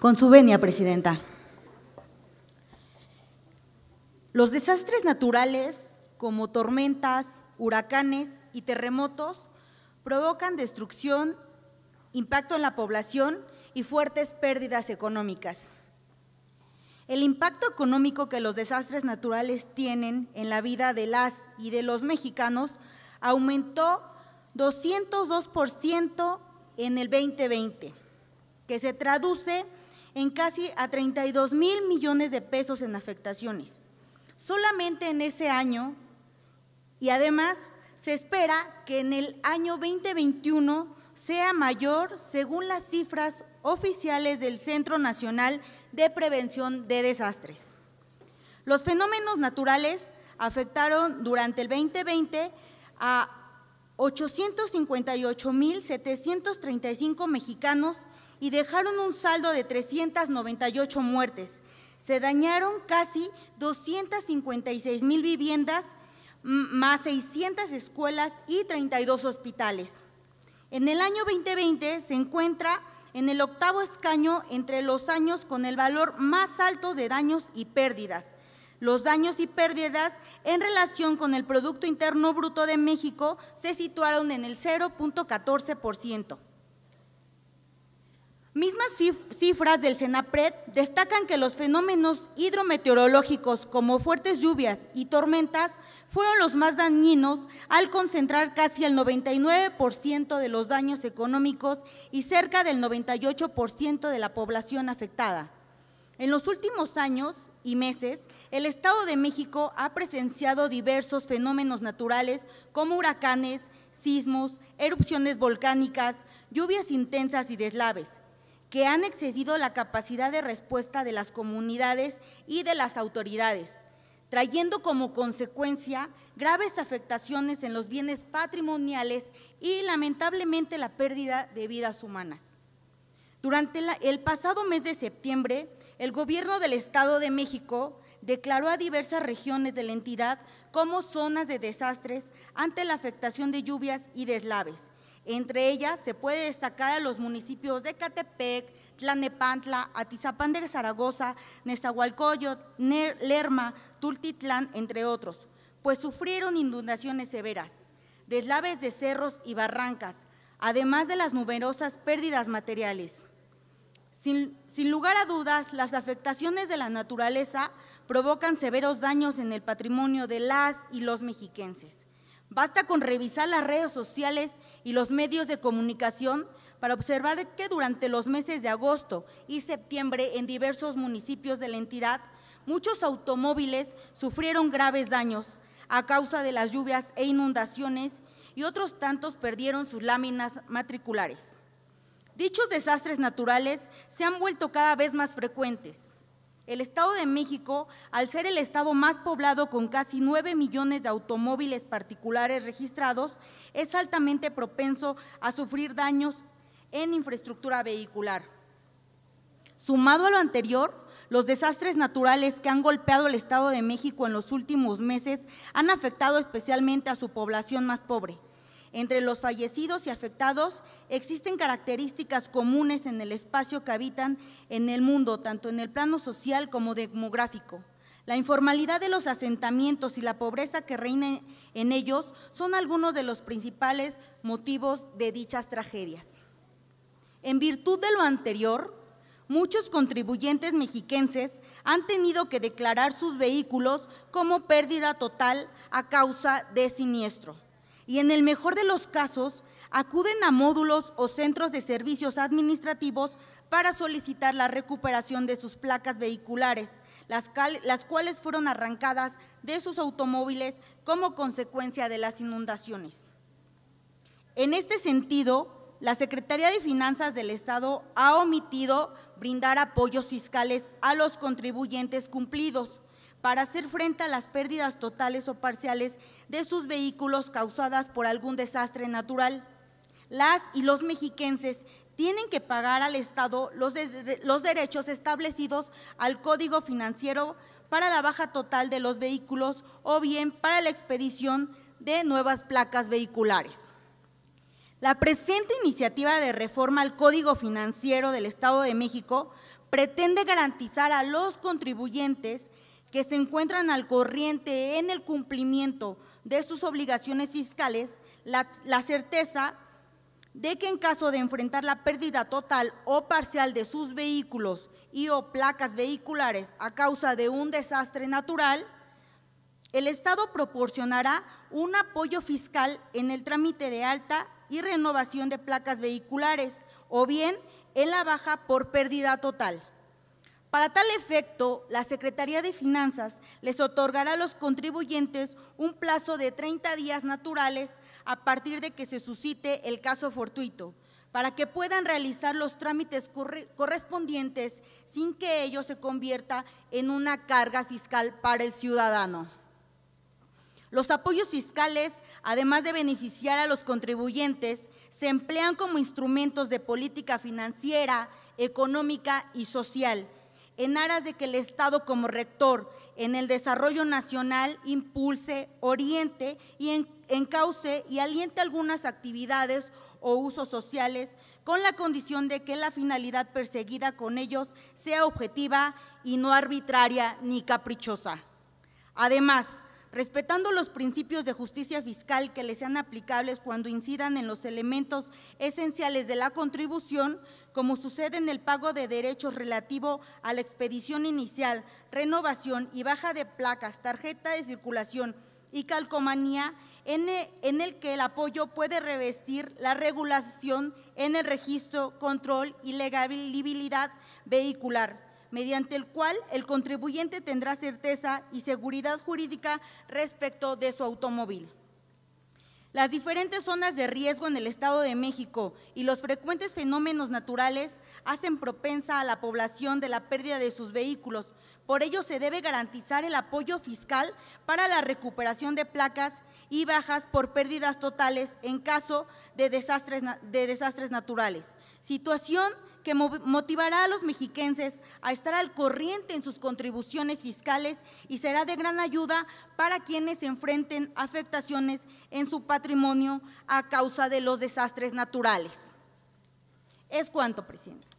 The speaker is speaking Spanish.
Con su venia, Presidenta. Los desastres naturales, como tormentas, huracanes y terremotos, provocan destrucción, impacto en la población y fuertes pérdidas económicas. El impacto económico que los desastres naturales tienen en la vida de las y de los mexicanos aumentó 202% en el 2020, que se traduce en en casi a 32 mil millones de pesos en afectaciones. Solamente en ese año y además se espera que en el año 2021 sea mayor según las cifras oficiales del Centro Nacional de Prevención de Desastres. Los fenómenos naturales afectaron durante el 2020 a 858.735 mexicanos y dejaron un saldo de 398 muertes. Se dañaron casi 256 mil viviendas, más 600 escuelas y 32 hospitales. En el año 2020 se encuentra en el octavo escaño entre los años con el valor más alto de daños y pérdidas. Los daños y pérdidas en relación con el Producto Interno Bruto de México se situaron en el 0.14%. Mismas cifras del CENAPRED destacan que los fenómenos hidrometeorológicos como fuertes lluvias y tormentas fueron los más dañinos al concentrar casi el 99% de los daños económicos y cerca del 98% de la población afectada. En los últimos años y meses, el Estado de México ha presenciado diversos fenómenos naturales como huracanes, sismos, erupciones volcánicas, lluvias intensas y deslaves, que han excedido la capacidad de respuesta de las comunidades y de las autoridades, trayendo como consecuencia graves afectaciones en los bienes patrimoniales y lamentablemente la pérdida de vidas humanas. Durante el pasado mes de septiembre, el gobierno del Estado de México declaró a diversas regiones de la entidad como zonas de desastres ante la afectación de lluvias y deslaves entre ellas se puede destacar a los municipios de Catepec, Tlanepantla, Atizapán de Zaragoza, Nezahualcóyotl, Lerma, Tultitlán, entre otros, pues sufrieron inundaciones severas, deslaves de cerros y barrancas, además de las numerosas pérdidas materiales. Sin, sin, lugar a dudas, las afectaciones de la naturaleza provocan severos daños en el patrimonio de las y los mexiquenses. Basta con revisar las redes sociales y los medios de comunicación para observar que durante los meses de agosto y septiembre en diversos municipios de la entidad, muchos automóviles sufrieron graves daños a causa de las lluvias e inundaciones y otros tantos perdieron sus láminas matriculares. Dichos desastres naturales se han vuelto cada vez más frecuentes el Estado de México, al ser el Estado más poblado con casi 9 millones de automóviles particulares registrados, es altamente propenso a sufrir daños en infraestructura vehicular. Sumado a lo anterior, los desastres naturales que han golpeado el Estado de México en los últimos meses han afectado especialmente a su población más pobre entre los fallecidos y afectados existen características comunes en el espacio que habitan en el mundo, tanto en el plano social como demográfico. La informalidad de los asentamientos y la pobreza que reina en ellos son algunos de los principales motivos de dichas tragedias. En virtud de lo anterior, muchos contribuyentes mexiquenses han tenido que declarar sus vehículos como pérdida total a causa de siniestro y en el mejor de los casos acuden a módulos o centros de servicios administrativos para solicitar la recuperación de sus placas vehiculares, las, cuales fueron arrancadas de sus automóviles como consecuencia de las inundaciones. En este sentido, la Secretaría de Finanzas del Estado ha omitido brindar apoyos fiscales a los contribuyentes cumplidos, para hacer frente a las pérdidas totales o parciales de sus vehículos causadas por algún desastre natural. Las y los mexiquenses tienen que pagar al Estado los, los derechos establecidos al Código Financiero para la baja total de los vehículos o bien para la expedición de nuevas placas vehiculares. La presente iniciativa de reforma al Código Financiero del Estado de México pretende garantizar a los contribuyentes que se encuentran al corriente en el cumplimiento de sus obligaciones fiscales la, certeza de que en caso de enfrentar la pérdida total o parcial de sus vehículos y o placas vehiculares a causa de un desastre natural, el Estado proporcionará un apoyo fiscal en el trámite de alta y renovación de placas vehiculares o bien en la baja por pérdida total. Para tal efecto, la Secretaría de Finanzas les otorgará a los contribuyentes un plazo de 30 días naturales a partir de que se suscite el caso fortuito, para que puedan realizar los trámites correspondientes sin que ello se convierta en una carga fiscal para el ciudadano. Los apoyos fiscales, además de beneficiar a los contribuyentes, se emplean como instrumentos de política financiera, económica y social en aras de que el Estado como rector en el desarrollo nacional impulse, oriente y encauce y aliente algunas actividades o usos sociales con la condición de que la finalidad perseguida con ellos sea objetiva y no arbitraria ni caprichosa. Además, respetando los principios de justicia fiscal que le sean aplicables cuando incidan en los elementos esenciales de la contribución, como sucede en el pago de derechos relativo a la expedición inicial, renovación y baja de placas, tarjeta de circulación y calcomanía, en e, el que el apoyo puede revestir la regulación en el registro, control y legabilidad vehicular mediante el cual el contribuyente tendrá certeza y seguridad jurídica respecto de su automóvil. Las diferentes zonas de riesgo en el Estado de México y los frecuentes fenómenos naturales hacen propensa a la población de la pérdida de sus vehículos. Por ello, se debe garantizar el apoyo fiscal para la recuperación de placas y bajas por pérdidas totales en caso de desastres, de desastres naturales, situación que motivará a los mexiquenses a estar al corriente en sus contribuciones fiscales y será de gran ayuda para quienes se enfrenten afectaciones en su patrimonio a causa de los desastres naturales. Es cuanto, presidente.